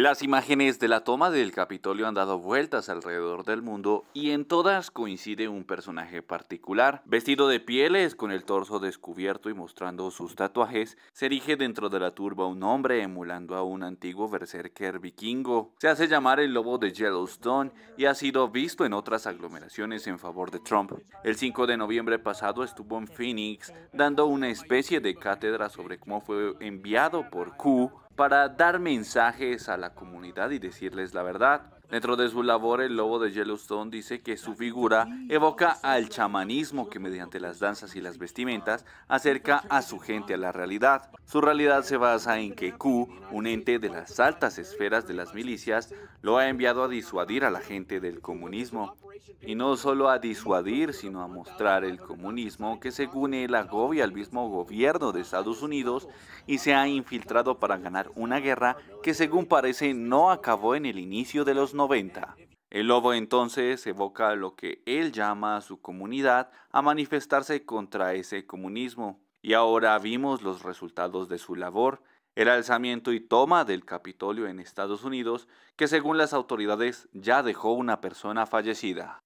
Las imágenes de la toma del Capitolio han dado vueltas alrededor del mundo y en todas coincide un personaje particular. Vestido de pieles, con el torso descubierto y mostrando sus tatuajes, se erige dentro de la turba un hombre emulando a un antiguo berserker vikingo. Se hace llamar el lobo de Yellowstone y ha sido visto en otras aglomeraciones en favor de Trump. El 5 de noviembre pasado estuvo en Phoenix dando una especie de cátedra sobre cómo fue enviado por Q para dar mensajes a la comunidad y decirles la verdad. Dentro de su labor, el lobo de Yellowstone dice que su figura evoca al chamanismo que mediante las danzas y las vestimentas acerca a su gente a la realidad. Su realidad se basa en que Q, un ente de las altas esferas de las milicias, lo ha enviado a disuadir a la gente del comunismo. Y no solo a disuadir, sino a mostrar el comunismo que según él agobia al mismo gobierno de Estados Unidos y se ha infiltrado para ganar una guerra que según parece no acabó en el inicio de los 90. El lobo entonces evoca lo que él llama a su comunidad a manifestarse contra ese comunismo. Y ahora vimos los resultados de su labor, el alzamiento y toma del Capitolio en Estados Unidos, que según las autoridades ya dejó una persona fallecida.